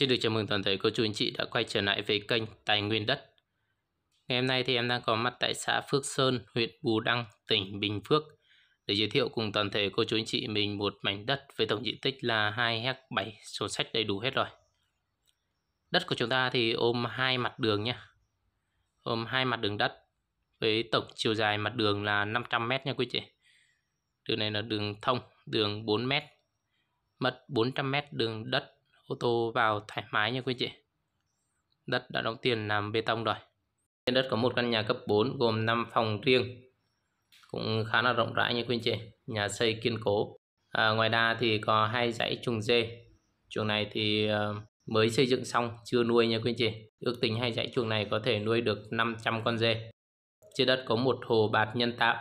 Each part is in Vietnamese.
Xin được chào mừng toàn thể cô chú anh chị đã quay trở lại với kênh Tài nguyên đất. Ngày hôm nay thì em đang có mặt tại xã Phước Sơn, huyện Bù Đăng, tỉnh Bình Phước để giới thiệu cùng toàn thể cô chú anh chị mình một mảnh đất với tổng diện tích là 2 hectare 7, sổ sách đầy đủ hết rồi. Đất của chúng ta thì ôm hai mặt đường nhé. Ôm hai mặt đường đất với tổng chiều dài mặt đường là 500 m nha quý chị. Đường này là đường thông, đường 4 m. Mất 400 m đường đất ô tô vào thoải mái nha quý chị. Đất đã đóng tiền làm bê tông rồi. Trên đất có một căn nhà cấp 4 gồm 5 phòng riêng. Cũng khá là rộng rãi nha quý chị. Nhà xây kiên cố. À, ngoài ra thì có hai dãy chuồng dê. Chuồng này thì ờ, mới xây dựng xong, chưa nuôi nha quý chị. Ước tính hai dãy chuồng này có thể nuôi được 500 con dê. Trên đất có một hồ bạt nhân tạo,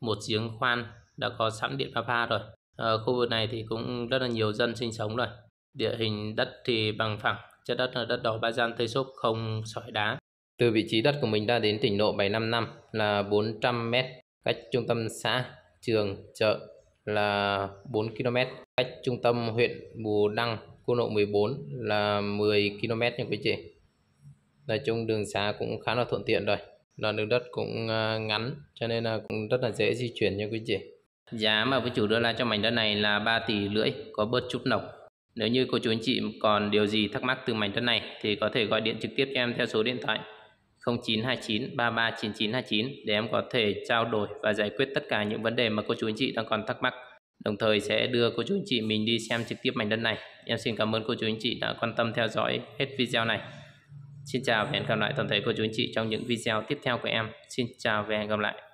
một giếng khoan đã có sẵn điện pha pha rồi. À, khu vực này thì cũng rất là nhiều dân sinh sống rồi. Địa hình đất thì bằng phẳng, chất đất là đất đỏ ba gian tây xốp không sỏi đá. Từ vị trí đất của mình ra đến tỉnh lộ 755 là 400 m, cách trung tâm xã, trường, chợ là 4 km, cách trung tâm huyện Bù Đăng, quốc lộ 14 là 10 km nha quý chị. Nói chung đường xá cũng khá là thuận tiện rồi. Đoạn đường đất cũng à, ngắn cho nên là cũng rất là dễ di chuyển nha quý chị. Giá mà với chủ đưa ra cho mảnh đất này là 3 tỷ rưỡi, có bớt chút nọc nếu như cô chú anh chị còn điều gì thắc mắc từ mảnh đất này thì có thể gọi điện trực tiếp cho em theo số điện thoại 0929 339929 để em có thể trao đổi và giải quyết tất cả những vấn đề mà cô chú anh chị đang còn thắc mắc. Đồng thời sẽ đưa cô chú anh chị mình đi xem trực tiếp mảnh đất này. Em xin cảm ơn cô chú anh chị đã quan tâm theo dõi hết video này. Xin chào và hẹn gặp lại toàn thể cô chú anh chị trong những video tiếp theo của em. Xin chào và hẹn gặp lại.